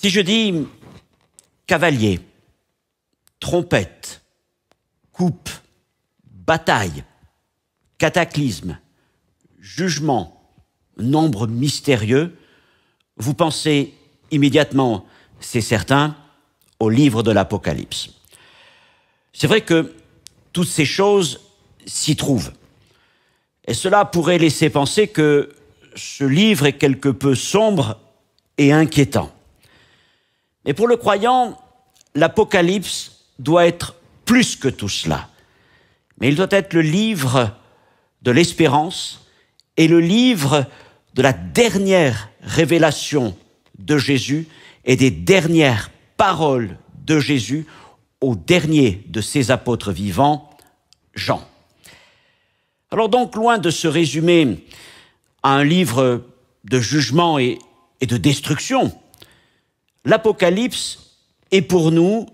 Si je dis cavalier, trompette, coupe, bataille, cataclysme, jugement, nombre mystérieux, vous pensez immédiatement, c'est certain, au livre de l'Apocalypse. C'est vrai que toutes ces choses s'y trouvent. Et cela pourrait laisser penser que ce livre est quelque peu sombre et inquiétant. Et pour le croyant, l'Apocalypse doit être plus que tout cela. Mais il doit être le livre de l'espérance et le livre de la dernière révélation de Jésus et des dernières paroles de Jésus au dernier de ses apôtres vivants, Jean. Alors donc, loin de se résumer à un livre de jugement et, et de destruction, l'Apocalypse est pour nous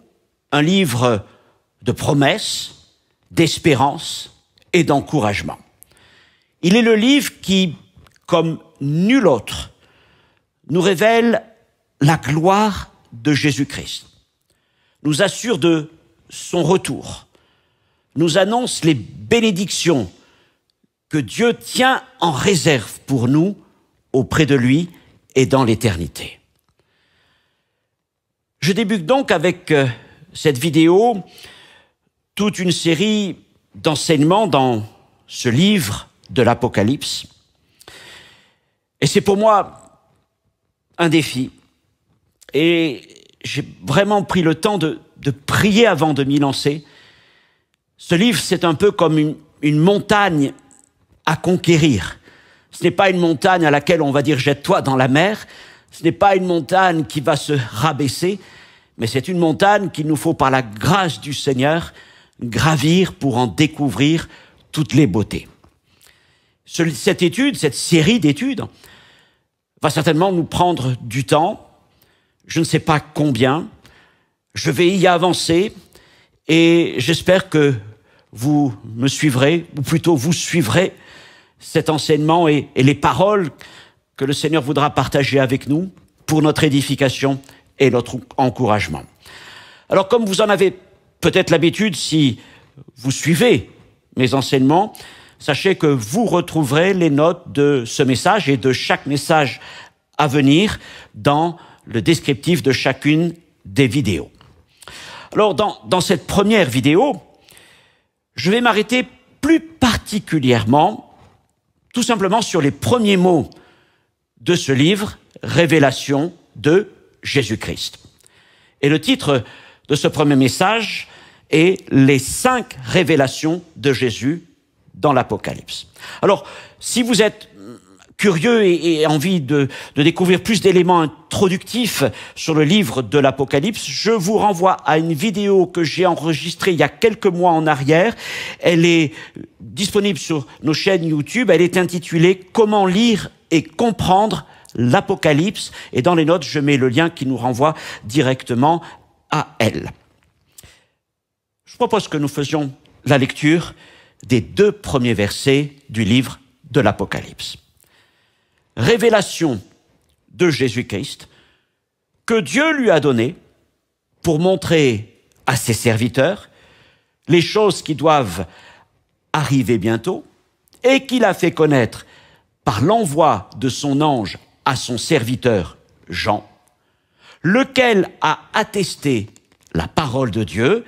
un livre de promesses, d'espérance et d'encouragement. Il est le livre qui, comme nul autre, nous révèle la gloire de Jésus-Christ, nous assure de son retour, nous annonce les bénédictions que Dieu tient en réserve pour nous auprès de lui et dans l'éternité. Je débute donc avec euh, cette vidéo toute une série d'enseignements dans ce livre de l'Apocalypse. Et c'est pour moi un défi. Et j'ai vraiment pris le temps de, prier avant de m'y lancer. Ce livre, c'est un peu comme une montagne à conquérir. Ce n'est pas une montagne à laquelle on va dire jette-toi dans la mer, ce n'est pas une montagne qui va se rabaisser, mais c'est une montagne qu'il nous faut, par la grâce du Seigneur, gravir pour en découvrir toutes les beautés. Cette étude, cette série d'études, va certainement nous prendre du temps, je ne sais pas combien, je vais y avancer et j'espère que vous me suivrez, ou plutôt vous suivrez cet enseignement et, les paroles que le Seigneur voudra partager avec nous pour notre édification et notre encouragement. Alors comme vous en avez peut-être l'habitude, si vous suivez mes enseignements, sachez que vous retrouverez les notes de ce message et de chaque message à venir dans le descriptif de chacune des vidéos. Alors dans, cette première vidéo, je vais m'arrêter plus particulièrement, tout simplement sur les premiers mots de ce livre, Révélation de Jésus-Christ. Et le titre de ce premier message est Les cinq révélations de Jésus dans l'Apocalypse. Alors, si vous êtes curieux et, envie de, de découvrir plus d'éléments introductifs sur le livre de l'Apocalypse, je vous renvoie à une vidéo que j'ai enregistrée il y a quelques mois en arrière. Elle est disponible sur nos chaînes YouTube. Elle est intitulée Comment lire et comprendre l'Apocalypse. Et dans les notes, je mets le lien qui nous renvoie directement à elle. Je propose que nous faisions la lecture des deux premiers versets du livre de l'Apocalypse révélation de Jésus-Christ que Dieu lui a donné pour montrer à ses serviteurs les choses qui doivent arriver bientôt et qu'il a fait connaître par l'envoi de son ange à son serviteur Jean, lequel a attesté la parole de Dieu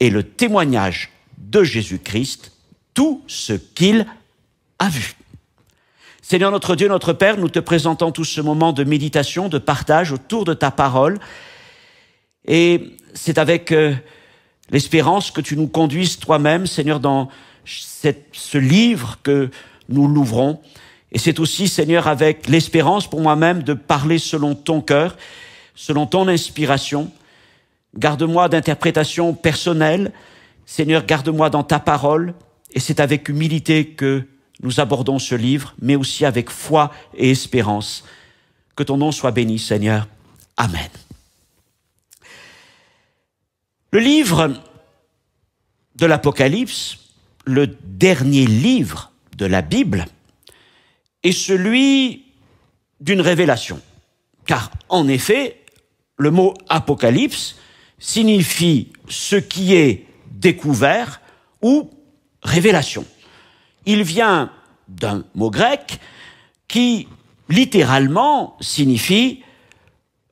et le témoignage de Jésus-Christ, tout ce qu'il a vu. Seigneur notre Dieu, notre Père, nous te présentons tout ce moment de méditation, de partage autour de ta parole. Et c'est avec euh, l'espérance que tu nous conduises toi-même, Seigneur, dans ce livre que nous l'ouvrons. Et c'est aussi, Seigneur, avec l'espérance pour moi-même de parler selon ton cœur, selon ton inspiration. Garde-moi d'interprétation personnelle, Seigneur, garde-moi dans ta parole. Et c'est avec humilité que nous abordons ce livre, mais aussi avec foi et espérance. Que ton nom soit béni, Seigneur. Amen. Le livre de l'Apocalypse, le dernier livre de la Bible, est celui d'une révélation. Car en effet, le mot apocalypse signifie ce qui est découvert ou révélation. Il vient d'un mot grec qui littéralement signifie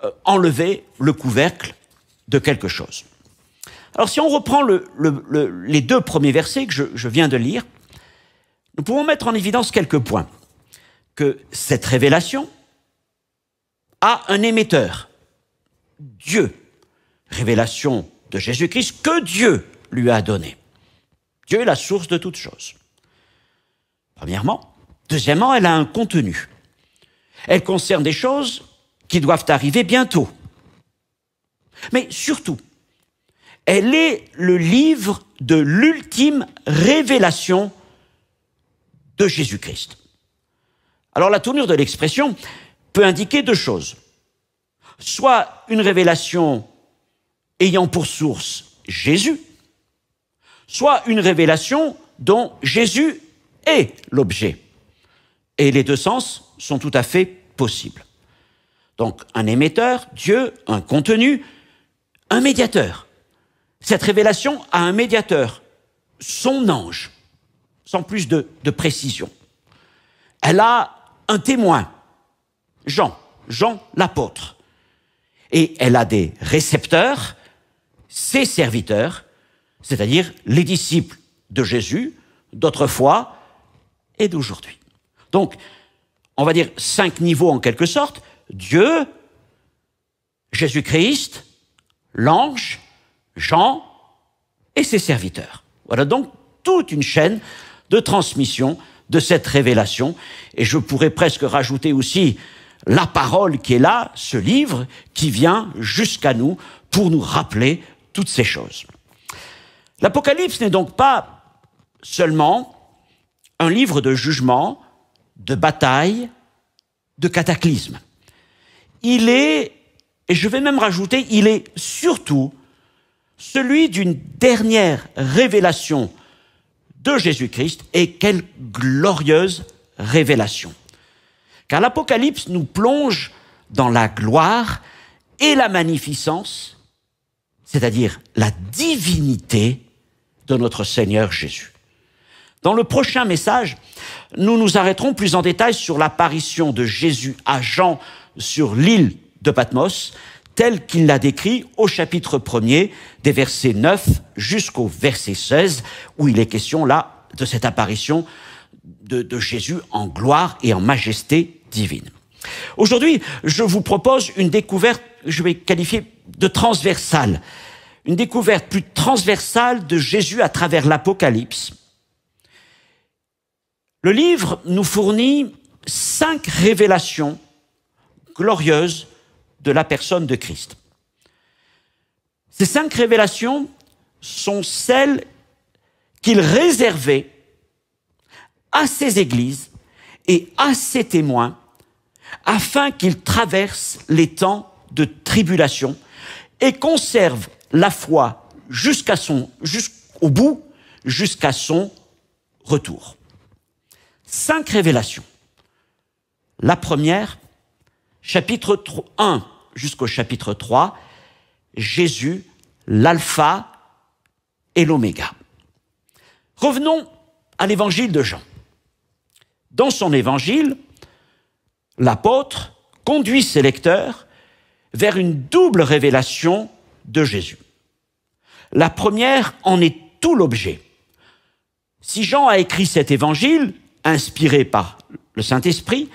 euh, enlever le couvercle de quelque chose. Alors si on reprend les deux premiers versets que je, je viens de lire, nous pouvons mettre en évidence quelques points. Que cette révélation a un émetteur, Dieu. Révélation de Jésus-Christ que Dieu lui a donnée. Dieu est la source de toutes choses premièrement. Deuxièmement, elle a un contenu. Elle concerne des choses qui doivent arriver bientôt. Mais surtout, elle est le livre de l'ultime révélation de Jésus-Christ. Alors la tournure de l'expression peut indiquer deux choses. Soit une révélation ayant pour source Jésus, soit une révélation dont Jésus et l'objet. Et les deux sens sont tout à fait possibles. Donc un émetteur, Dieu, un contenu, un médiateur. Cette révélation a un médiateur, son ange, sans plus de, de précision. Elle a un témoin, Jean, Jean l'apôtre. Et elle a des récepteurs, ses serviteurs, c'est-à-dire les disciples de Jésus, d'autrefois et d'aujourd'hui. Donc, on va dire cinq niveaux en quelque sorte. Dieu, Jésus-Christ, l'ange, Jean et ses serviteurs. Voilà donc toute une chaîne de transmission de cette révélation. Et je pourrais presque rajouter aussi la parole qui est là, ce livre qui vient jusqu'à nous pour nous rappeler toutes ces choses. L'Apocalypse n'est donc pas seulement un livre de jugement, de bataille, de cataclysme. Il est, et je vais même rajouter, il est surtout celui d'une dernière révélation de Jésus-Christ, et quelle glorieuse révélation. Car l'Apocalypse nous plonge dans la gloire et la magnificence, c'est-à-dire la divinité de notre Seigneur Jésus. Dans le prochain message, nous nous arrêterons plus en détail sur l'apparition de Jésus à Jean sur l'île de Patmos, telle qu'il l'a décrit au chapitre 1er, des versets 9 jusqu'au verset 16, où il est question là de cette apparition de Jésus en gloire et en majesté divine. Aujourd'hui, je vous propose une découverte, je vais qualifier de transversale, une découverte plus transversale de Jésus à travers l'Apocalypse, le livre nous fournit cinq révélations glorieuses de la personne de Christ. Ces cinq révélations sont celles qu'il réservait à ses églises et à ses témoins afin qu'ils traversent les temps de tribulation et conservent la foi jusqu'à son, jusqu'au bout, jusqu'à son retour cinq révélations. La première, chapitre 1 jusqu'au chapitre 3, Jésus, l'alpha et l'oméga. Revenons à l'évangile de Jean. Dans son évangile, l'apôtre conduit ses lecteurs vers une double révélation de Jésus. La première en est tout l'objet. Si Jean a écrit cet évangile, inspiré par le Saint-Esprit,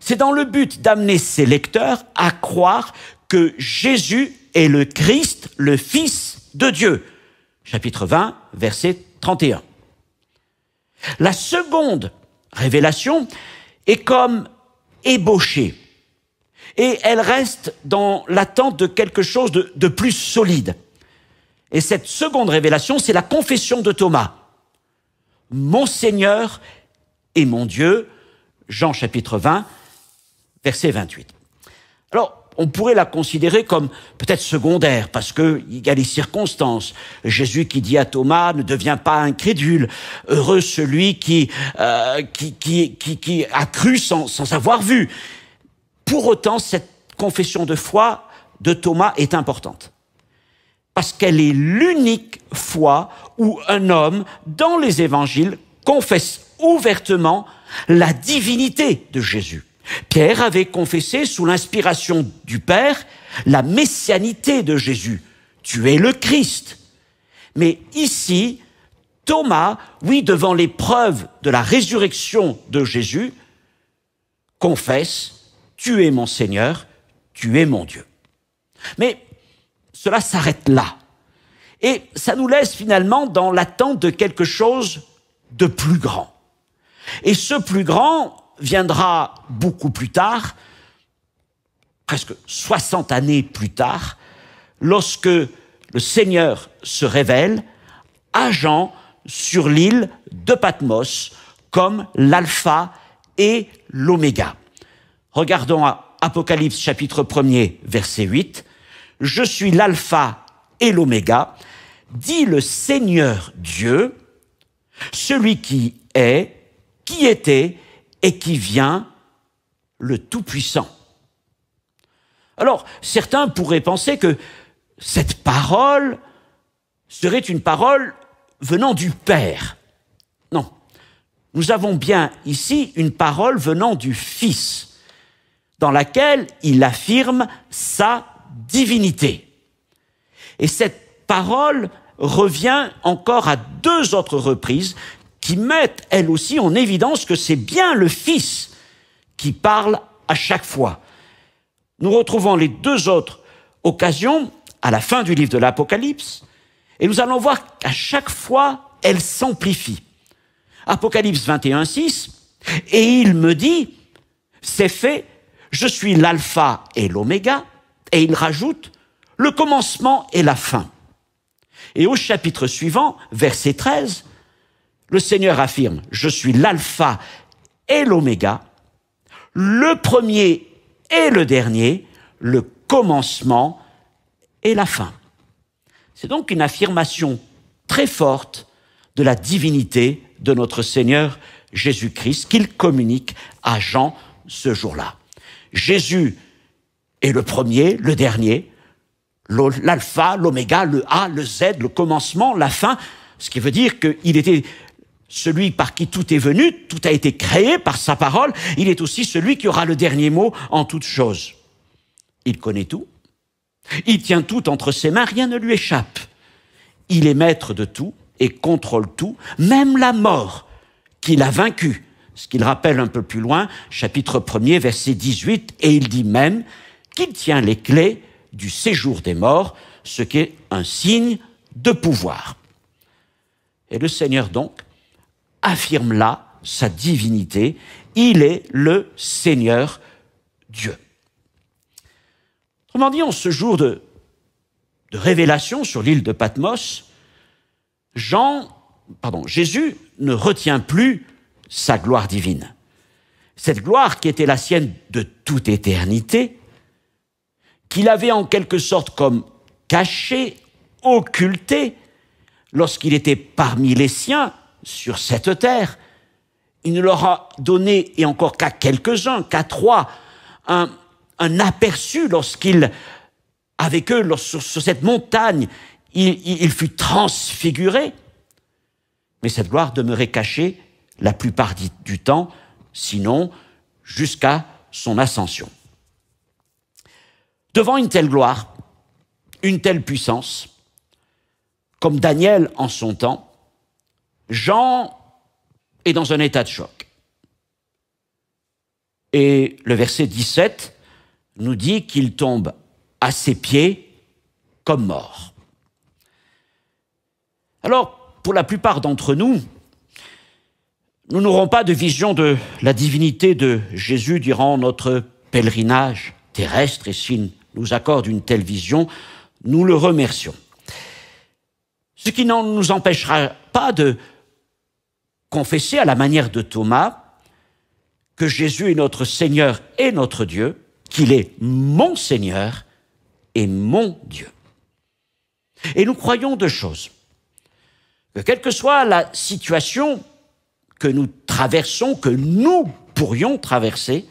c'est dans le but d'amener ses lecteurs à croire que Jésus est le Christ, le Fils de Dieu. Chapitre 20, verset 31. La seconde révélation est comme ébauchée et elle reste dans l'attente de quelque chose de, plus solide. Et cette seconde révélation, c'est la confession de Thomas. Mon Seigneur et mon Dieu, Jean chapitre 20, verset 28. Alors, on pourrait la considérer comme peut-être secondaire, parce que il y a les circonstances. Jésus qui dit à Thomas, ne devient pas incrédule, heureux celui qui, euh, qui, qui, qui, qui, a cru sans, sans avoir vu. Pour autant, cette confession de foi de Thomas est importante, parce qu'elle est l'unique fois où un homme, dans les évangiles, confesse ouvertement la divinité de Jésus. Pierre avait confessé sous l'inspiration du Père la messianité de Jésus. Tu es le Christ. Mais ici, Thomas, oui, devant l'épreuve de la résurrection de Jésus, confesse, tu es mon Seigneur, tu es mon Dieu. Mais cela s'arrête là. Et ça nous laisse finalement dans l'attente de quelque chose de plus grand. Et ce plus grand viendra beaucoup plus tard, presque 60 années plus tard, lorsque le Seigneur se révèle agent sur l'île de Patmos comme l'alpha et l'oméga. Regardons à Apocalypse chapitre 1er verset 8. Je suis l'alpha et l'oméga, dit le Seigneur Dieu, celui qui est, qui était et qui vient le Tout-Puissant. Alors, certains pourraient penser que cette parole serait une parole venant du Père. Non, nous avons bien ici une parole venant du Fils, dans laquelle il affirme sa divinité. Et cette parole revient encore à deux autres reprises qui mettent elles aussi en évidence que c'est bien le Fils qui parle à chaque fois. Nous retrouvons les deux autres occasions à la fin du livre de l'Apocalypse, et nous allons voir qu'à chaque fois, elle s'amplifie. Apocalypse 21, 6, et il me dit, c'est fait, je suis l'alpha et l'oméga, et il rajoute, le commencement et la fin. Et au chapitre suivant, verset 13, le Seigneur affirme, je suis l'alpha et l'oméga, le premier et le dernier, le commencement et la fin. C'est donc une affirmation très forte de la divinité de notre Seigneur Jésus-Christ qu'il communique à Jean ce jour-là. Jésus est le premier, le dernier, l'alpha, l'oméga, le A, le Z, le commencement, la fin, ce qui veut dire qu'il était celui par qui tout est venu, tout a été créé par sa parole, il est aussi celui qui aura le dernier mot en toute chose. Il connaît tout, il tient tout entre ses mains, rien ne lui échappe. Il est maître de tout et contrôle tout, même la mort qu'il a vaincue. Ce qu'il rappelle un peu plus loin, chapitre 1er, verset 18, et il dit même qu'il tient les clés du séjour des morts, ce qui est un signe de pouvoir. Et le Seigneur donc affirme là sa divinité. Il est le Seigneur Dieu. Autrement dit, en ce jour de, révélation sur l'île de Patmos, Jean, pardon, Jésus ne retient plus sa gloire divine. Cette gloire qui était la sienne de toute éternité, qu'il avait en quelque sorte comme cachée, occultée, lorsqu'il était parmi les siens, sur cette terre. Il ne leur a donné, et encore qu'à quelques-uns, qu'à trois, un, aperçu lorsqu'il, avec eux, sur, cette montagne, il, il fut transfiguré. Mais cette gloire demeurait cachée la plupart du temps, sinon jusqu'à son ascension. Devant une telle gloire, une telle puissance, comme Daniel en son temps, Jean est dans un état de choc. Et le verset 17 nous dit qu'il tombe à ses pieds comme mort. Alors, pour la plupart d'entre nous, nous n'aurons pas de vision de la divinité de Jésus durant notre pèlerinage terrestre, et s'il nous accorde une telle vision, nous le remercions. Ce qui ne nous empêchera pas de Confessez à la manière de Thomas que Jésus est notre Seigneur et notre Dieu, qu'il est mon Seigneur et mon Dieu. Et nous croyons deux choses. Que quelle que soit la situation que nous traversons, que nous pourrions traverser,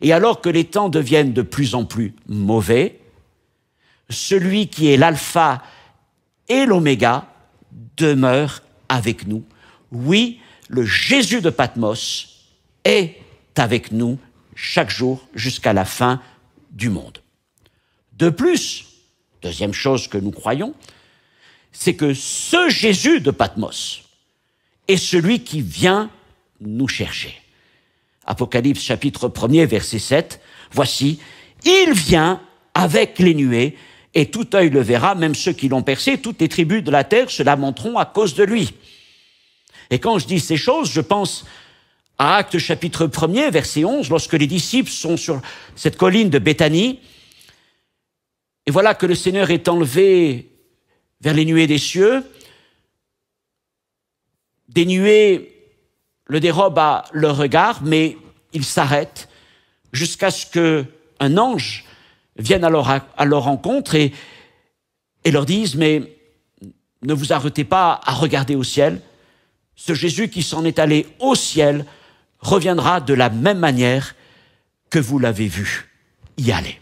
et alors que les temps deviennent de plus en plus mauvais, celui qui est l'alpha et l'oméga demeure avec nous oui, le Jésus de Patmos est avec nous chaque jour jusqu'à la fin du monde. De plus, deuxième chose que nous croyons, c'est que ce Jésus de Patmos est celui qui vient nous chercher. Apocalypse chapitre 1er verset 7, voici, il vient avec les nuées, et tout œil le verra, même ceux qui l'ont percé, toutes les tribus de la terre se lamenteront à cause de lui. Et quand je dis ces choses, je pense à Actes chapitre 1er, verset 11, lorsque les disciples sont sur cette colline de Béthanie, et voilà que le Seigneur est enlevé vers les nuées des cieux, des nuées le dérobent à leur regard, mais ils s'arrêtent jusqu'à ce qu'un ange vienne à leur, à leur rencontre et leur dise, mais ne vous arrêtez pas à regarder au ciel, ce Jésus qui s'en est allé au ciel reviendra de la même manière que vous l'avez vu y aller.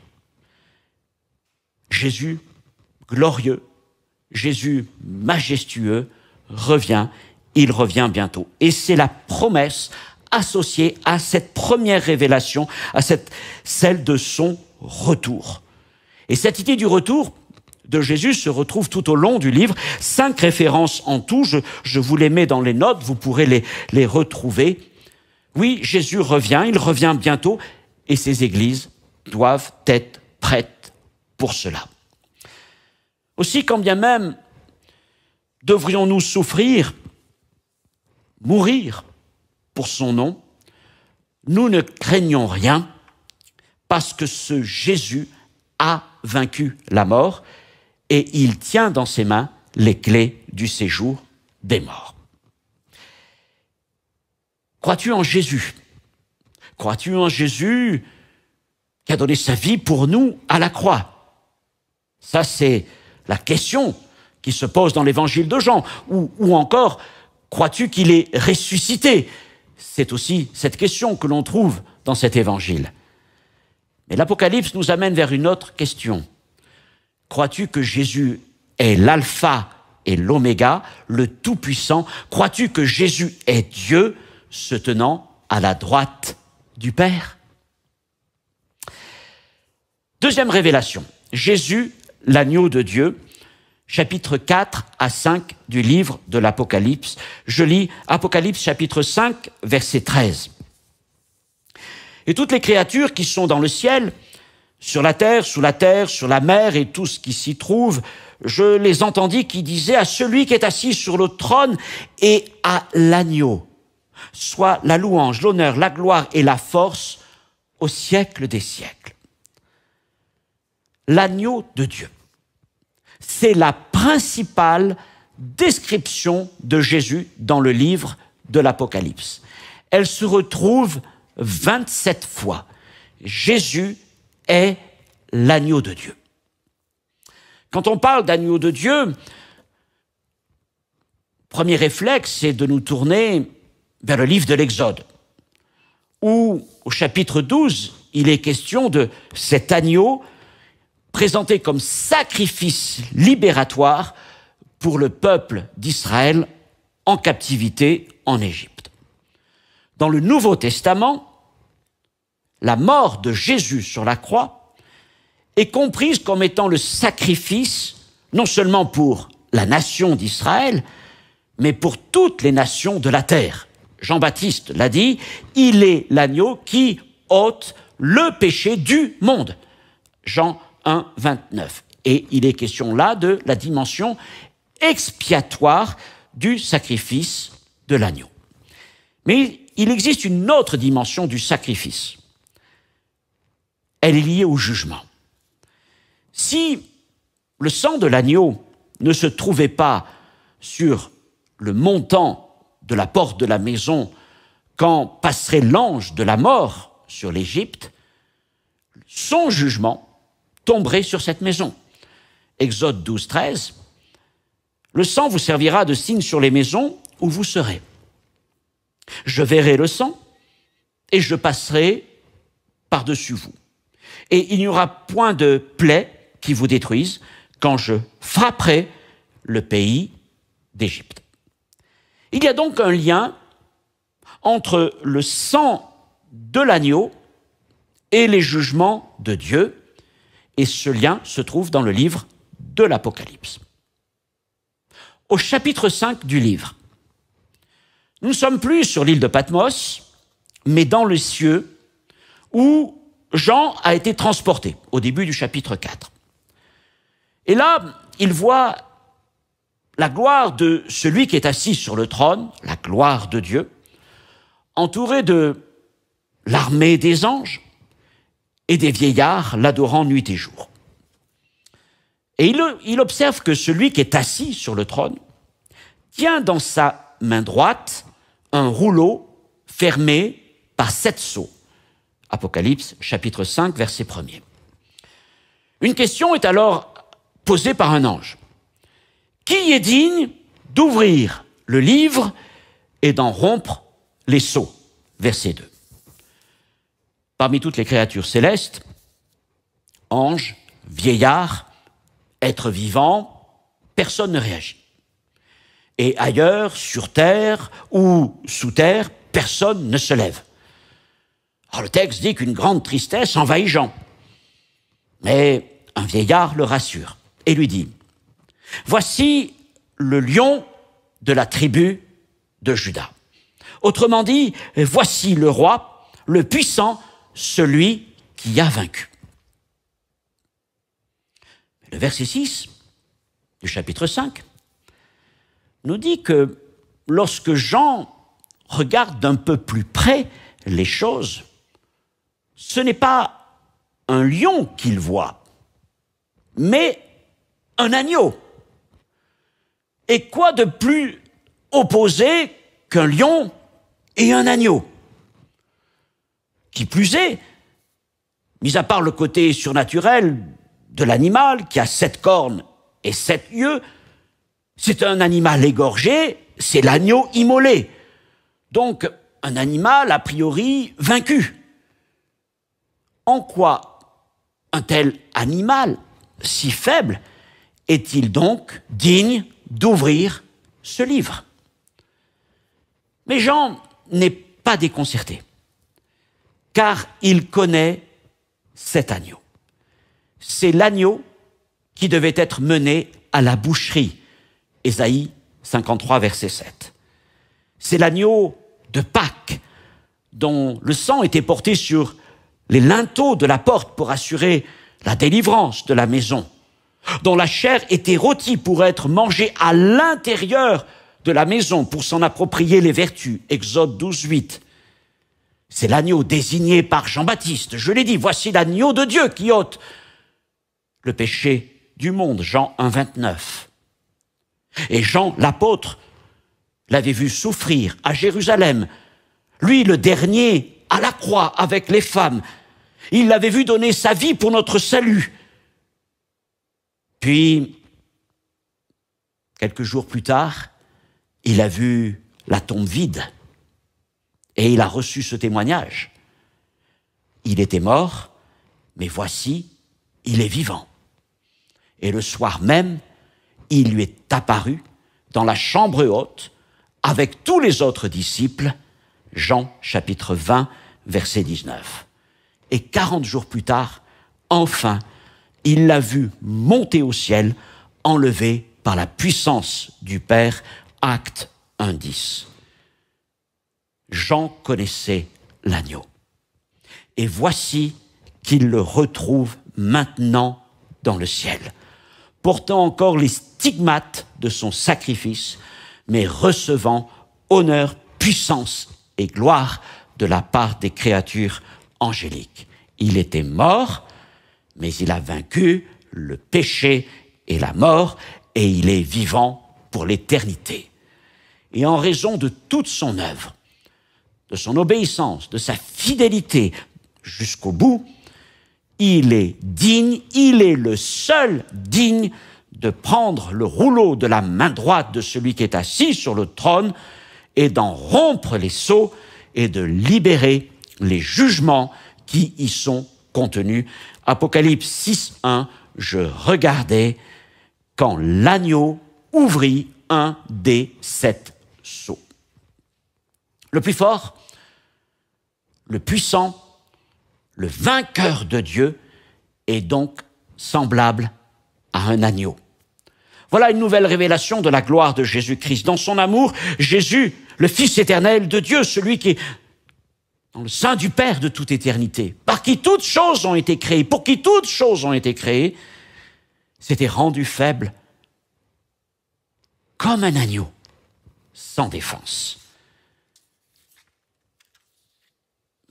Jésus glorieux, Jésus majestueux revient, il revient bientôt. Et c'est la promesse associée à cette première révélation, à cette, celle de son retour. Et cette idée du retour, de Jésus se retrouve tout au long du livre. Cinq références en tout. Je, je vous les mets dans les notes. Vous pourrez les, les retrouver. Oui, Jésus revient. Il revient bientôt. Et ses églises doivent être prêtes pour cela. Aussi, quand bien même devrions-nous souffrir, mourir pour son nom, nous ne craignons rien parce que ce Jésus a vaincu la mort et il tient dans ses mains les clés du séjour des morts. Crois-tu en Jésus Crois-tu en Jésus qui a donné sa vie pour nous à la croix Ça, c'est la question qui se pose dans l'évangile de Jean. Ou, ou encore, crois-tu qu'il est ressuscité C'est aussi cette question que l'on trouve dans cet évangile. Mais l'Apocalypse nous amène vers une autre question. Crois-tu que Jésus est l'alpha et l'oméga, le Tout-Puissant Crois-tu que Jésus est Dieu se tenant à la droite du Père Deuxième révélation, Jésus, l'agneau de Dieu, chapitre 4 à 5 du livre de l'Apocalypse. Je lis Apocalypse chapitre 5, verset 13. Et toutes les créatures qui sont dans le ciel, sur la terre, sous la terre, sur la mer et tout ce qui s'y trouve, je les entendis qui disaient à celui qui est assis sur le trône et à l'agneau, soit la louange, l'honneur, la gloire et la force au siècle des siècles. L'agneau de Dieu, c'est la principale description de Jésus dans le livre de l'Apocalypse. Elle se retrouve 27 fois. Jésus est l'agneau de Dieu. Quand on parle d'agneau de Dieu, premier réflexe, c'est de nous tourner vers le livre de l'Exode, où au chapitre 12, il est question de cet agneau présenté comme sacrifice libératoire pour le peuple d'Israël en captivité en Égypte. Dans le Nouveau Testament, la mort de Jésus sur la croix est comprise comme étant le sacrifice non seulement pour la nation d'Israël, mais pour toutes les nations de la terre. Jean-Baptiste l'a dit, il est l'agneau qui ôte le péché du monde. Jean 1, 29. Et il est question là de la dimension expiatoire du sacrifice de l'agneau. Mais il existe une autre dimension du sacrifice elle est liée au jugement. Si le sang de l'agneau ne se trouvait pas sur le montant de la porte de la maison quand passerait l'ange de la mort sur l'Égypte, son jugement tomberait sur cette maison. Exode 12, 13. Le sang vous servira de signe sur les maisons où vous serez. Je verrai le sang et je passerai par-dessus vous et il n'y aura point de plaie qui vous détruise quand je frapperai le pays d'Égypte. Il y a donc un lien entre le sang de l'agneau et les jugements de Dieu, et ce lien se trouve dans le livre de l'Apocalypse. Au chapitre 5 du livre, nous ne sommes plus sur l'île de Patmos, mais dans le cieux, où Jean a été transporté au début du chapitre 4. Et là, il voit la gloire de celui qui est assis sur le trône, la gloire de Dieu, entouré de l'armée des anges et des vieillards l'adorant nuit et jour. Et il, observe que celui qui est assis sur le trône tient dans sa main droite un rouleau fermé par sept sceaux Apocalypse chapitre 5, verset 1 Une question est alors posée par un ange. Qui est digne d'ouvrir le livre et d'en rompre les sceaux Verset 2. Parmi toutes les créatures célestes, anges, vieillards, êtres vivants, personne ne réagit. Et ailleurs, sur terre ou sous terre, personne ne se lève. Alors, ah, le texte dit qu'une grande tristesse envahit Jean. Mais un vieillard le rassure et lui dit, Voici le lion de la tribu de Judas. Autrement dit, voici le roi, le puissant, celui qui a vaincu. Le verset 6 du chapitre 5 nous dit que lorsque Jean regarde d'un peu plus près les choses, ce n'est pas un lion qu'il voit, mais un agneau. Et quoi de plus opposé qu'un lion et un agneau Qui plus est, mis à part le côté surnaturel de l'animal qui a sept cornes et sept yeux, c'est un animal égorgé, c'est l'agneau immolé. Donc un animal a priori vaincu en quoi un tel animal, si faible, est-il donc digne d'ouvrir ce livre Mais Jean n'est pas déconcerté, car il connaît cet agneau. C'est l'agneau qui devait être mené à la boucherie. Ésaïe 53, verset 7. C'est l'agneau de Pâques dont le sang était porté sur les linteaux de la porte pour assurer la délivrance de la maison, dont la chair était rôtie pour être mangée à l'intérieur de la maison pour s'en approprier les vertus. Exode 12, 8. C'est l'agneau désigné par Jean-Baptiste. Je l'ai dit, voici l'agneau de Dieu qui ôte le péché du monde. Jean 1, 29. Et Jean, l'apôtre, l'avait vu souffrir à Jérusalem. Lui, le dernier, à la croix avec les femmes, il l'avait vu donner sa vie pour notre salut. Puis, quelques jours plus tard, il a vu la tombe vide et il a reçu ce témoignage. Il était mort, mais voici, il est vivant. Et le soir même, il lui est apparu dans la chambre haute avec tous les autres disciples, Jean chapitre 20, verset 19. Et 40 jours plus tard, enfin, il l'a vu monter au ciel, enlevé par la puissance du Père. Acte 1.10. Jean connaissait l'agneau. Et voici qu'il le retrouve maintenant dans le ciel, portant encore les stigmates de son sacrifice, mais recevant honneur, puissance et gloire de la part des créatures angélique. Il était mort, mais il a vaincu le péché et la mort, et il est vivant pour l'éternité. Et en raison de toute son œuvre, de son obéissance, de sa fidélité jusqu'au bout, il est digne, il est le seul digne de prendre le rouleau de la main droite de celui qui est assis sur le trône et d'en rompre les sceaux et de libérer les jugements qui y sont contenus. Apocalypse 1, « je regardais quand l'agneau ouvrit un des sept sceaux. Le plus fort, le puissant, le vainqueur de Dieu est donc semblable à un agneau. Voilà une nouvelle révélation de la gloire de Jésus-Christ. Dans son amour, Jésus, le Fils éternel de Dieu, celui qui dans le sein du Père de toute éternité, par qui toutes choses ont été créées, pour qui toutes choses ont été créées, s'était rendu faible comme un agneau sans défense.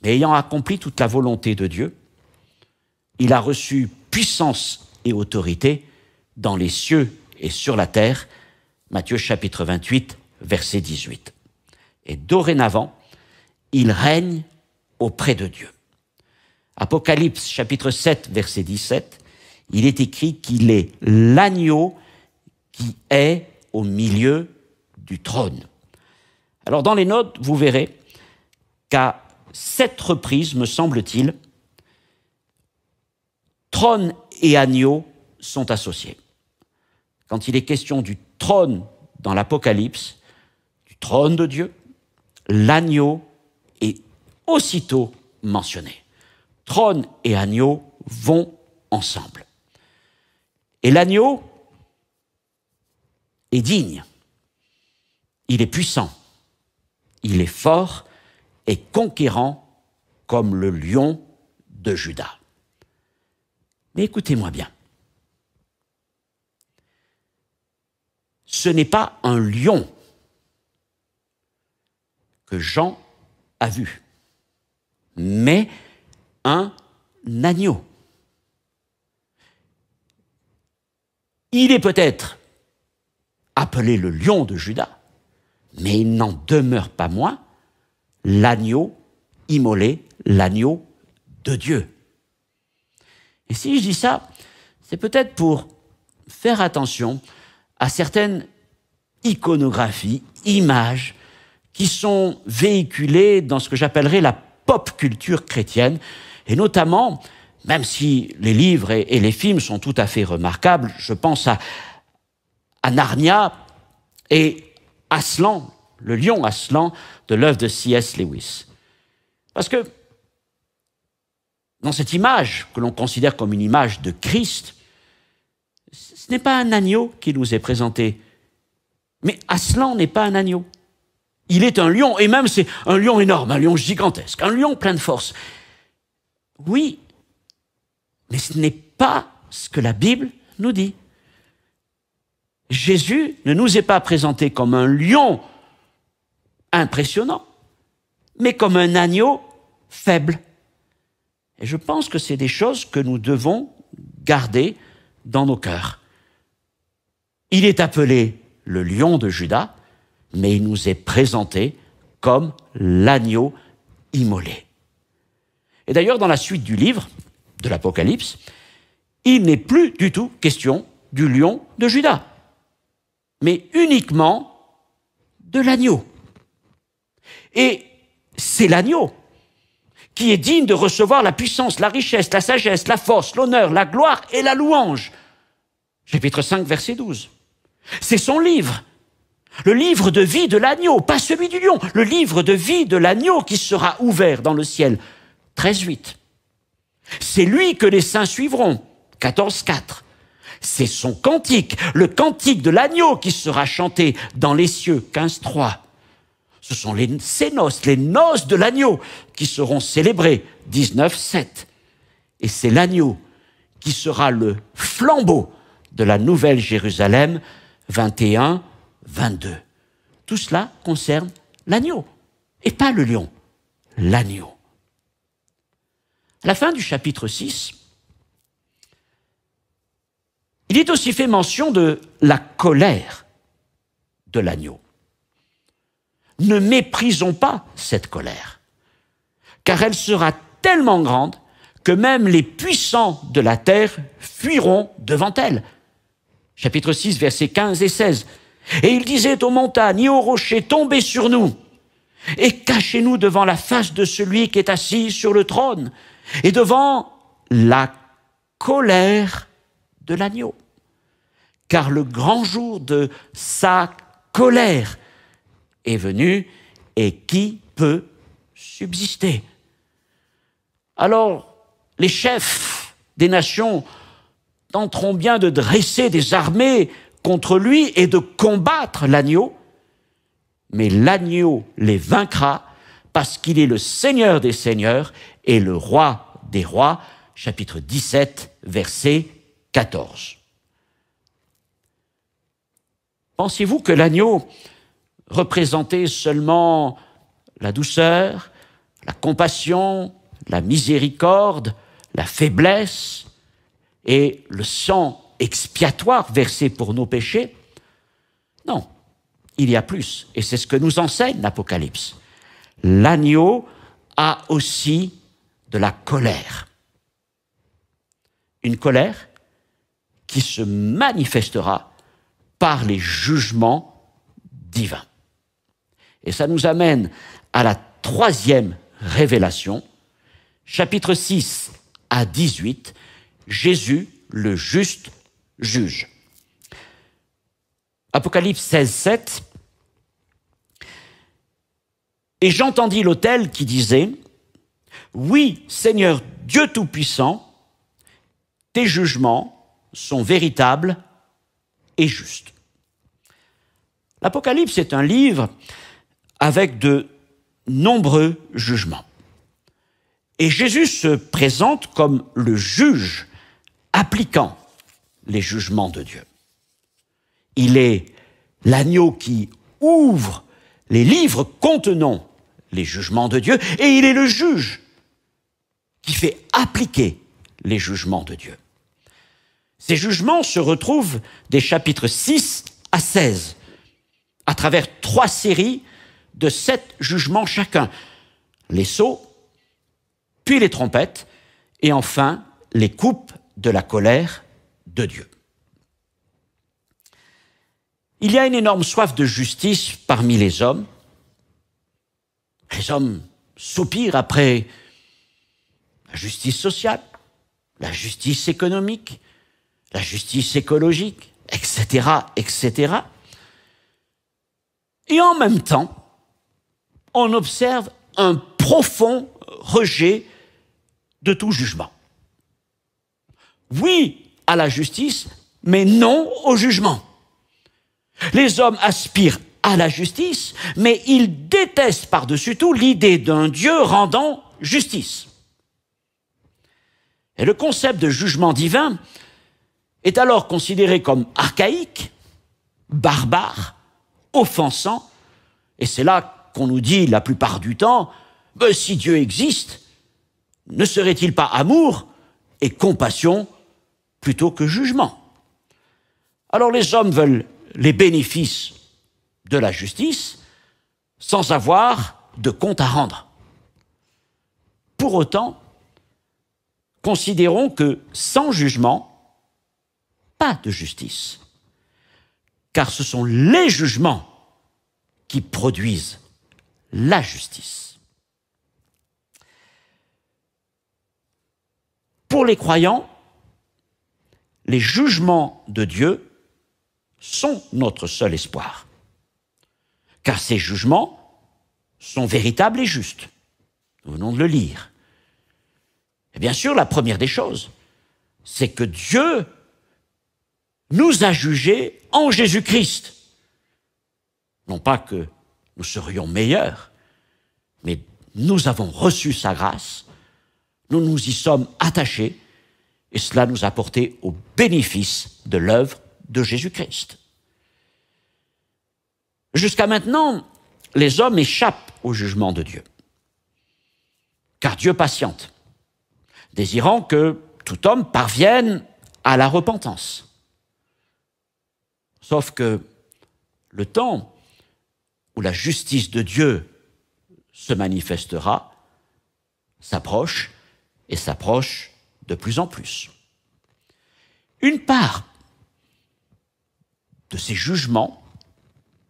Mais ayant accompli toute la volonté de Dieu, il a reçu puissance et autorité dans les cieux et sur la terre. Matthieu chapitre 28, verset 18. Et dorénavant, il règne auprès de Dieu. Apocalypse chapitre 7 verset 17, il est écrit qu'il est l'agneau qui est au milieu du trône. Alors dans les notes, vous verrez qu'à sept reprises, me semble-t-il, trône et agneau sont associés. Quand il est question du trône dans l'Apocalypse, du trône de Dieu, l'agneau est aussitôt mentionné. Trône et agneau vont ensemble. Et l'agneau est digne, il est puissant, il est fort et conquérant comme le lion de Judas. Mais écoutez-moi bien. Ce n'est pas un lion que Jean à vue, mais un agneau. Il est peut-être appelé le lion de Judas, mais il n'en demeure pas moins l'agneau immolé, l'agneau de Dieu. Et si je dis ça, c'est peut-être pour faire attention à certaines iconographies, images qui sont véhiculés dans ce que j'appellerais la pop culture chrétienne, et notamment, même si les livres et, les films sont tout à fait remarquables, je pense à, à Narnia et Aslan, le lion Aslan de l'œuvre de C.S. Lewis. Parce que dans cette image que l'on considère comme une image de Christ, ce n'est pas un agneau qui nous est présenté, mais Aslan n'est pas un agneau. Il est un lion, et même c'est un lion énorme, un lion gigantesque, un lion plein de force. Oui, mais ce n'est pas ce que la Bible nous dit. Jésus ne nous est pas présenté comme un lion impressionnant, mais comme un agneau faible. Et je pense que c'est des choses que nous devons garder dans nos cœurs. Il est appelé le lion de Judas, mais il nous est présenté comme l'agneau immolé. Et d'ailleurs, dans la suite du livre, de l'Apocalypse, il n'est plus du tout question du lion de Judas, mais uniquement de l'agneau. Et c'est l'agneau qui est digne de recevoir la puissance, la richesse, la sagesse, la force, l'honneur, la gloire et la louange. Chapitre 5, verset 12. C'est son livre le livre de vie de l'agneau, pas celui du lion, le livre de vie de l'agneau qui sera ouvert dans le ciel. 8. C'est lui que les saints suivront. 4. C'est son cantique, le cantique de l'agneau qui sera chanté dans les cieux. 3. Ce sont les, cénos, noces, les noces de l'agneau qui seront célébrées. 7. Et c'est l'agneau qui sera le flambeau de la nouvelle Jérusalem. 21 22. Tout cela concerne l'agneau, et pas le lion, l'agneau. À la fin du chapitre 6, il est aussi fait mention de la colère de l'agneau. Ne méprisons pas cette colère, car elle sera tellement grande que même les puissants de la terre fuiront devant elle. Chapitre 6, versets 15 et 16. Et il disait aux montagnes et aux rochers, tombez sur nous et cachez-nous devant la face de celui qui est assis sur le trône et devant la colère de l'agneau. Car le grand jour de sa colère est venu et qui peut subsister Alors, les chefs des nations tenteront bien de dresser des armées contre lui et de combattre l'agneau, mais l'agneau les vaincra parce qu'il est le Seigneur des Seigneurs et le Roi des Rois, chapitre 17, verset 14. Pensez-vous que l'agneau représentait seulement la douceur, la compassion, la miséricorde, la faiblesse et le sang expiatoire versé pour nos péchés. Non, il y a plus. Et c'est ce que nous enseigne l'Apocalypse. L'agneau a aussi de la colère. Une colère qui se manifestera par les jugements divins. Et ça nous amène à la troisième révélation, chapitre 6 à 18, Jésus le juste juge. Apocalypse 16, 7. Et j'entendis l'autel qui disait, Oui, Seigneur Dieu Tout-Puissant, tes jugements sont véritables et justes. L'Apocalypse est un livre avec de nombreux jugements. Et Jésus se présente comme le juge appliquant les jugements de Dieu. Il est l'agneau qui ouvre les livres contenant les jugements de Dieu, et il est le juge qui fait appliquer les jugements de Dieu. Ces jugements se retrouvent des chapitres 6 à 16, à travers trois séries de sept jugements chacun. Les sceaux, puis les trompettes, et enfin les coupes de la colère Dieu. Il y a une énorme soif de justice parmi les hommes. Les hommes soupirent après la justice sociale, la justice économique, la justice écologique, etc., etc. Et en même temps, on observe un profond rejet de tout jugement. Oui, à la justice, mais non au jugement. Les hommes aspirent à la justice, mais ils détestent par-dessus tout l'idée d'un Dieu rendant justice. Et le concept de jugement divin est alors considéré comme archaïque, barbare, offensant, et c'est là qu'on nous dit la plupart du temps, si Dieu existe, ne serait-il pas amour et compassion plutôt que jugement. Alors les hommes veulent les bénéfices de la justice sans avoir de compte à rendre. Pour autant, considérons que sans jugement, pas de justice. Car ce sont les jugements qui produisent la justice. Pour les croyants, les jugements de Dieu sont notre seul espoir. Car ces jugements sont véritables et justes. Nous venons de le lire. Et bien sûr, la première des choses, c'est que Dieu nous a jugés en Jésus-Christ. Non pas que nous serions meilleurs, mais nous avons reçu sa grâce, nous nous y sommes attachés, et cela nous a porté au bénéfice de l'œuvre de Jésus-Christ. Jusqu'à maintenant, les hommes échappent au jugement de Dieu, car Dieu patiente, désirant que tout homme parvienne à la repentance. Sauf que le temps où la justice de Dieu se manifestera s'approche et s'approche de plus en plus. Une part de ces jugements,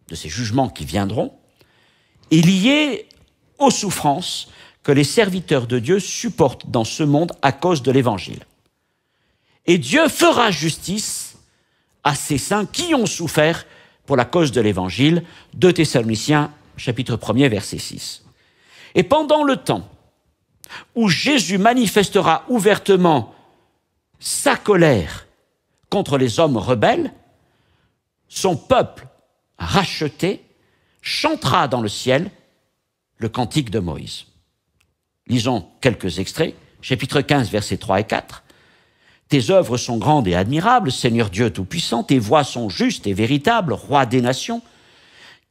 de ces jugements qui viendront, est liée aux souffrances que les serviteurs de Dieu supportent dans ce monde à cause de l'Évangile. Et Dieu fera justice à ces saints qui ont souffert pour la cause de l'Évangile, 2 Thessaloniciens chapitre 1 verset 6. Et pendant le temps où Jésus manifestera ouvertement sa colère contre les hommes rebelles, son peuple racheté chantera dans le ciel le cantique de Moïse. Lisons quelques extraits, chapitre 15, versets 3 et 4. Tes œuvres sont grandes et admirables, Seigneur Dieu Tout-Puissant, tes voix sont justes et véritables, Roi des nations.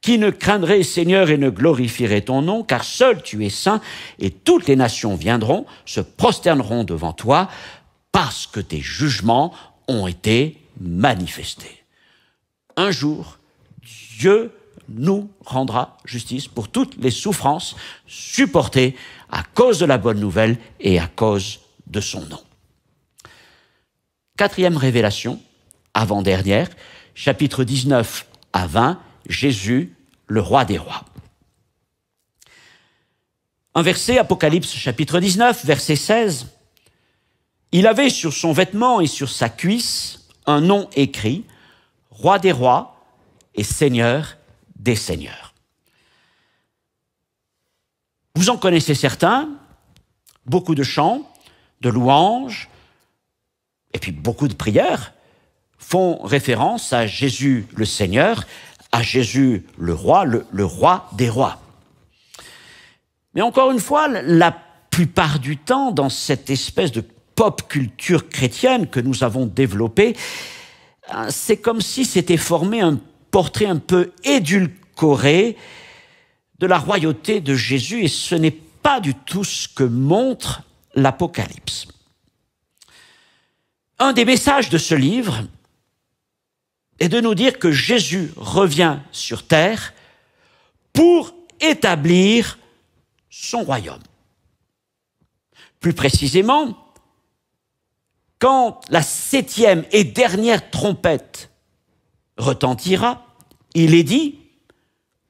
Qui ne craindrait, Seigneur, et ne glorifierait ton nom, car seul tu es saint, et toutes les nations viendront, se prosterneront devant toi, parce que tes jugements ont été manifestés. Un jour, Dieu nous rendra justice pour toutes les souffrances supportées à cause de la bonne nouvelle et à cause de son nom. Quatrième révélation, avant-dernière, chapitre 19 à 20, Jésus, le roi des rois. Un verset, Apocalypse chapitre 19, verset 16. Il avait sur son vêtement et sur sa cuisse un nom écrit, Roi des rois et Seigneur des seigneurs. Vous en connaissez certains, beaucoup de chants, de louanges, et puis beaucoup de prières font référence à Jésus le Seigneur, à Jésus le roi, le, roi des rois. Mais encore une fois, la plupart du temps, dans cette espèce de pop culture chrétienne que nous avons développée, c'est comme si c'était formé un portrait un peu édulcoré de la royauté de Jésus, et ce n'est pas du tout ce que montre l'Apocalypse. Un des messages de ce livre, et de nous dire que Jésus revient sur terre pour établir son royaume. Plus précisément, quand la septième et dernière trompette retentira, il est dit,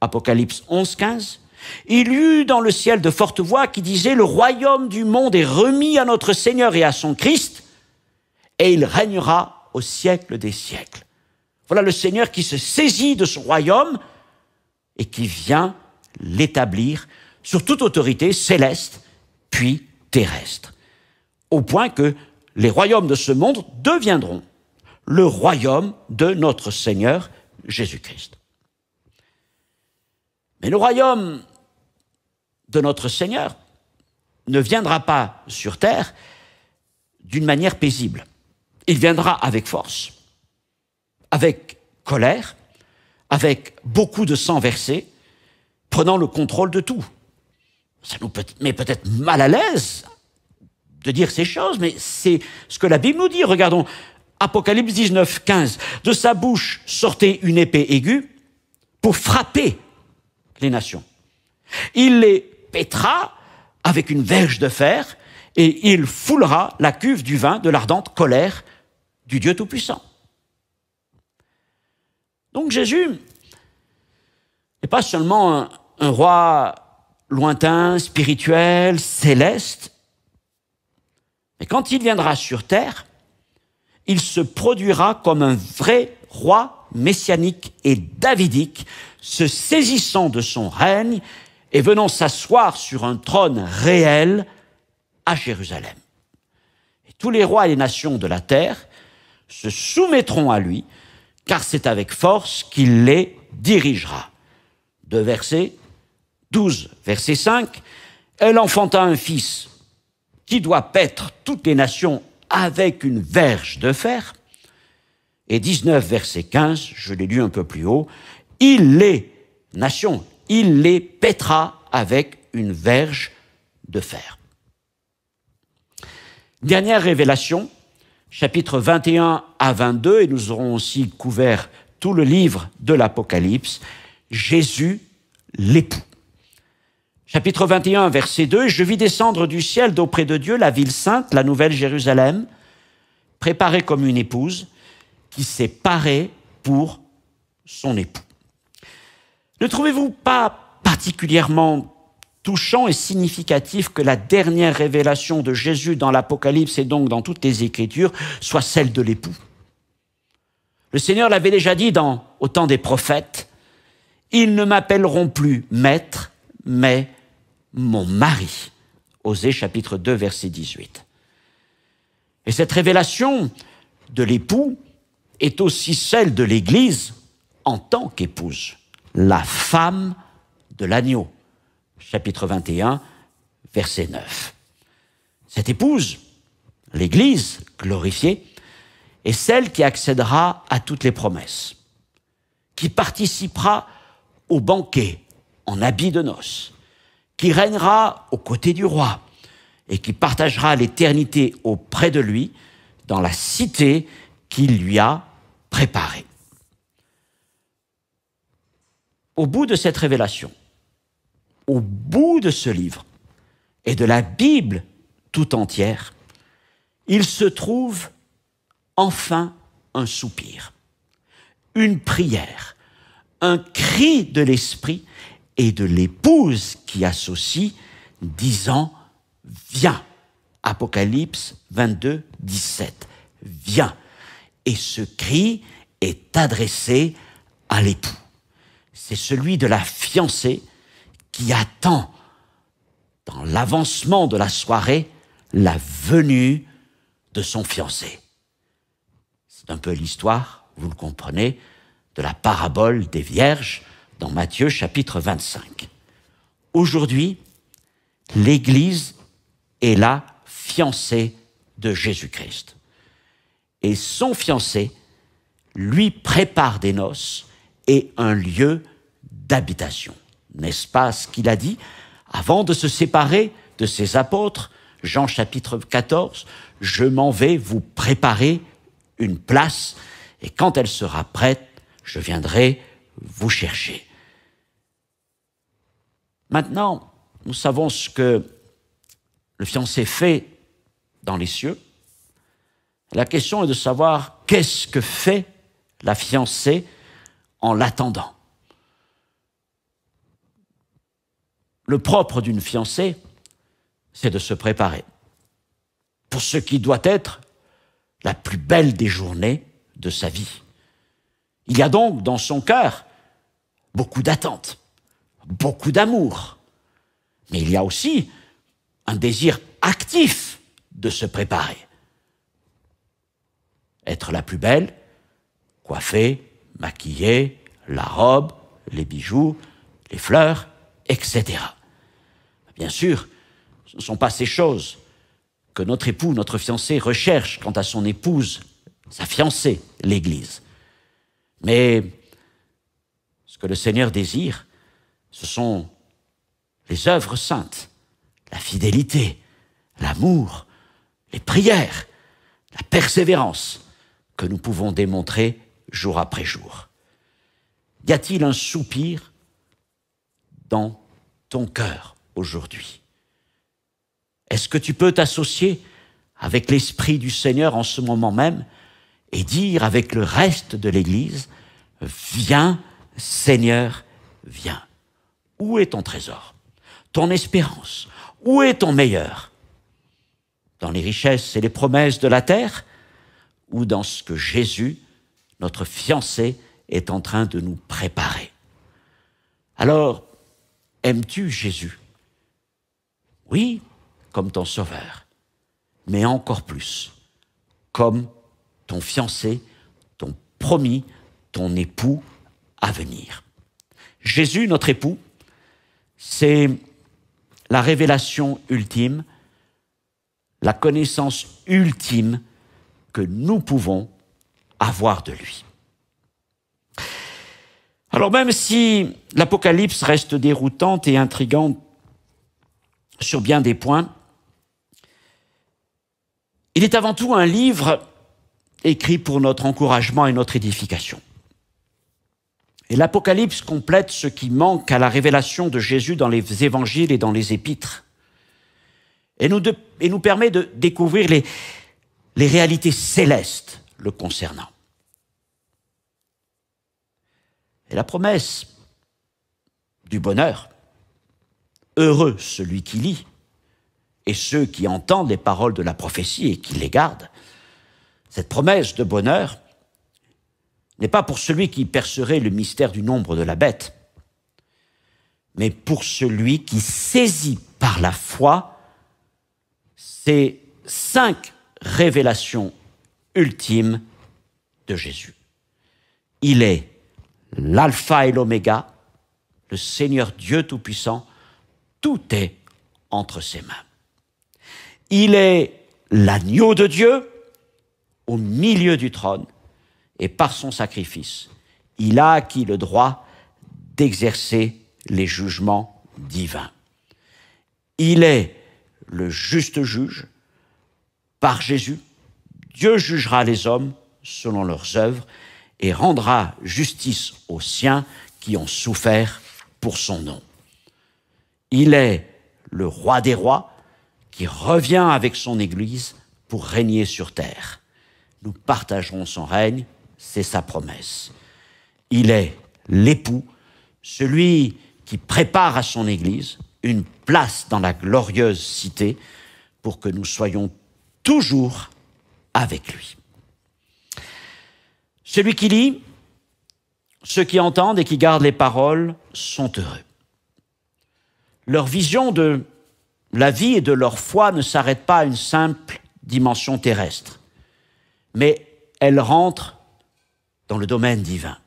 Apocalypse 11, 15, il y eut dans le ciel de fortes voix qui disaient, le royaume du monde est remis à notre Seigneur et à son Christ, et il régnera au siècle des siècles. Voilà le Seigneur qui se saisit de son royaume et qui vient l'établir sur toute autorité céleste puis terrestre. Au point que les royaumes de ce monde deviendront le royaume de notre Seigneur Jésus-Christ. Mais le royaume de notre Seigneur ne viendra pas sur terre d'une manière paisible. Il viendra avec force avec colère, avec beaucoup de sang versé, prenant le contrôle de tout. Ça nous peut, met peut-être mal à l'aise de dire ces choses, mais c'est ce que la Bible nous dit. Regardons Apocalypse 19, 15. De sa bouche sortait une épée aiguë pour frapper les nations. Il les pétra avec une verge de fer et il foulera la cuve du vin de l'ardente colère du Dieu Tout-Puissant. Donc Jésus n'est pas seulement un, roi lointain, spirituel, céleste, mais quand il viendra sur terre, il se produira comme un vrai roi messianique et davidique, se saisissant de son règne et venant s'asseoir sur un trône réel à Jérusalem. Et tous les rois et les nations de la terre se soumettront à lui, car c'est avec force qu'il les dirigera. De versets 12, verset 5. Elle enfanta un fils qui doit paître toutes les nations avec une verge de fer. Et 19, verset 15, je l'ai lu un peu plus haut. Il les, nations, il les paîtra avec une verge de fer. Dernière révélation, chapitres 21 à 22, et nous aurons aussi couvert tout le livre de l'Apocalypse, Jésus l'époux. Chapitre 21, verset 2, Je vis descendre du ciel d'auprès de Dieu la ville sainte, la nouvelle Jérusalem, préparée comme une épouse, qui s'est parée pour son époux. Ne trouvez-vous pas particulièrement touchant et significatif que la dernière révélation de Jésus dans l'Apocalypse et donc dans toutes les Écritures soit celle de l'époux. Le Seigneur l'avait déjà dit dans au temps des prophètes, ils ne m'appelleront plus maître, mais mon mari. Osée chapitre 2 verset 18. Et cette révélation de l'époux est aussi celle de l'Église en tant qu'épouse, la femme de l'agneau chapitre 21, verset 9. Cette épouse, l'Église glorifiée, est celle qui accédera à toutes les promesses, qui participera au banquet en habit de noces, qui règnera aux côtés du roi et qui partagera l'éternité auprès de lui dans la cité qu'il lui a préparée. Au bout de cette révélation, au bout de ce livre et de la Bible tout entière, il se trouve enfin un soupir, une prière, un cri de l'esprit et de l'épouse qui associe, disant Viens. Apocalypse 22, 17. Viens. Et ce cri est adressé à l'époux. C'est celui de la fiancée qui attend dans l'avancement de la soirée la venue de son fiancé. C'est un peu l'histoire, vous le comprenez, de la parabole des vierges dans Matthieu chapitre 25. Aujourd'hui, l'Église est la fiancée de Jésus-Christ. Et son fiancé lui prépare des noces et un lieu d'habitation n'est-ce pas ce qu'il a dit, avant de se séparer de ses apôtres, Jean chapitre 14, je m'en vais vous préparer une place, et quand elle sera prête, je viendrai vous chercher. Maintenant, nous savons ce que le fiancé fait dans les cieux. La question est de savoir qu'est-ce que fait la fiancée en l'attendant. Le propre d'une fiancée, c'est de se préparer pour ce qui doit être la plus belle des journées de sa vie. Il y a donc dans son cœur beaucoup d'attentes, beaucoup d'amour, mais il y a aussi un désir actif de se préparer. Être la plus belle, coiffée, maquillée, la robe, les bijoux, les fleurs, etc. Bien sûr, ce ne sont pas ces choses que notre époux, notre fiancé recherche quant à son épouse, sa fiancée, l'Église. Mais ce que le Seigneur désire, ce sont les œuvres saintes, la fidélité, l'amour, les prières, la persévérance que nous pouvons démontrer jour après jour. Y a-t-il un soupir dans ton cœur aujourd'hui Est-ce que tu peux t'associer avec l'Esprit du Seigneur en ce moment même et dire avec le reste de l'Église, viens Seigneur, viens. Où est ton trésor Ton espérance Où est ton meilleur Dans les richesses et les promesses de la terre ou dans ce que Jésus, notre fiancé, est en train de nous préparer Alors, aimes-tu Jésus oui, comme ton sauveur, mais encore plus, comme ton fiancé, ton promis, ton époux à venir. Jésus, notre époux, c'est la révélation ultime, la connaissance ultime que nous pouvons avoir de lui. Alors même si l'Apocalypse reste déroutante et intrigante sur bien des points. Il est avant tout un livre écrit pour notre encouragement et notre édification. Et l'Apocalypse complète ce qui manque à la révélation de Jésus dans les évangiles et dans les épîtres. Et nous, et nous permet de découvrir les, les réalités célestes le concernant. Et la promesse du bonheur Heureux celui qui lit, et ceux qui entendent les paroles de la prophétie et qui les gardent. Cette promesse de bonheur n'est pas pour celui qui percerait le mystère du nombre de la bête, mais pour celui qui saisit par la foi ces cinq révélations ultimes de Jésus. Il est l'alpha et l'oméga, le Seigneur Dieu Tout-Puissant, tout est entre ses mains. Il est l'agneau de Dieu au milieu du trône et par son sacrifice, il a acquis le droit d'exercer les jugements divins. Il est le juste juge par Jésus. Dieu jugera les hommes selon leurs œuvres et rendra justice aux siens qui ont souffert pour son nom. Il est le roi des rois qui revient avec son Église pour régner sur terre. Nous partagerons son règne, c'est sa promesse. Il est l'époux, celui qui prépare à son Église une place dans la glorieuse cité pour que nous soyons toujours avec lui. Celui qui lit, ceux qui entendent et qui gardent les paroles sont heureux leur vision de la vie et de leur foi ne s'arrête pas à une simple dimension terrestre, mais elle rentre dans le domaine divin.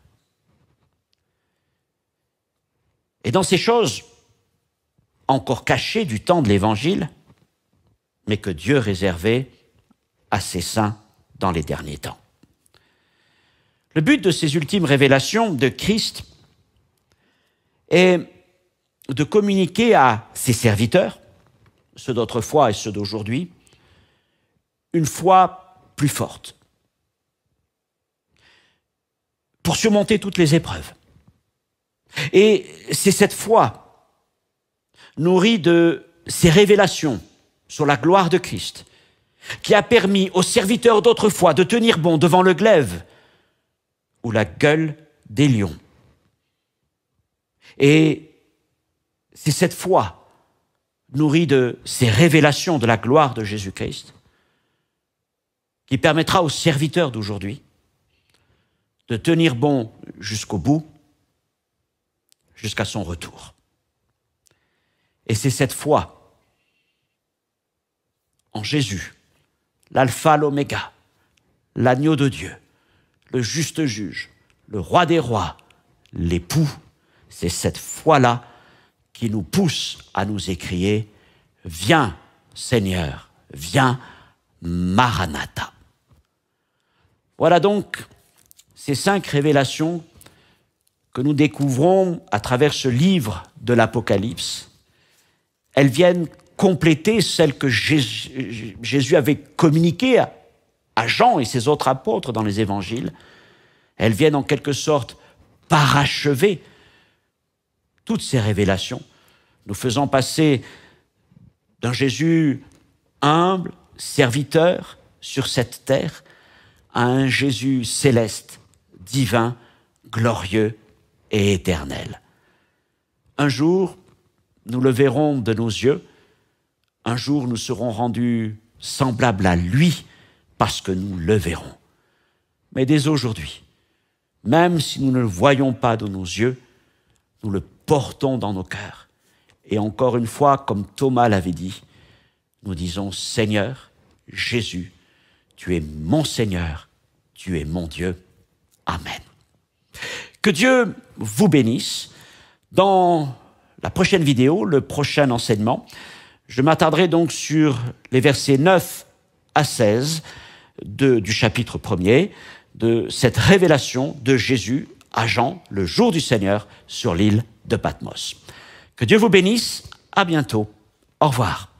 Et dans ces choses encore cachées du temps de l'Évangile, mais que Dieu réservait à ses saints dans les derniers temps. Le but de ces ultimes révélations de Christ est de communiquer à ses serviteurs, ceux d'autrefois et ceux d'aujourd'hui, une foi plus forte, pour surmonter toutes les épreuves. Et c'est cette foi, nourrie de ces révélations sur la gloire de Christ, qui a permis aux serviteurs d'autrefois de tenir bon devant le glaive ou la gueule des lions. Et c'est cette foi, nourrie de ces révélations de la gloire de Jésus-Christ, qui permettra aux serviteurs d'aujourd'hui de tenir bon jusqu'au bout, jusqu'à son retour. Et c'est cette foi en Jésus, l'alpha, l'oméga, l'agneau de Dieu, le juste juge, le roi des rois, l'époux, c'est cette foi-là qui nous pousse à nous écrier ⁇ Viens Seigneur, viens Maranatha !⁇ Voilà donc ces cinq révélations que nous découvrons à travers ce livre de l'Apocalypse. Elles viennent compléter celles que Jésus, avait communiquées à Jean et ses autres apôtres dans les évangiles. Elles viennent en quelque sorte parachever toutes ces révélations nous faisons passer d'un Jésus humble, serviteur sur cette terre, à un Jésus céleste, divin, glorieux et éternel. Un jour, nous le verrons de nos yeux, un jour nous serons rendus semblables à lui parce que nous le verrons. Mais dès aujourd'hui, même si nous ne le voyons pas de nos yeux, nous le portons dans nos cœurs et encore une fois, comme Thomas l'avait dit, nous disons Seigneur, Jésus, tu es mon Seigneur, tu es mon Dieu. Amen. Que Dieu vous bénisse. Dans la prochaine vidéo, le prochain enseignement, je m'attarderai donc sur les versets 9 à 16 du chapitre 1er de cette révélation de Jésus à Jean le jour du Seigneur sur l'île de Patmos. Que Dieu vous bénisse. À bientôt. Au revoir.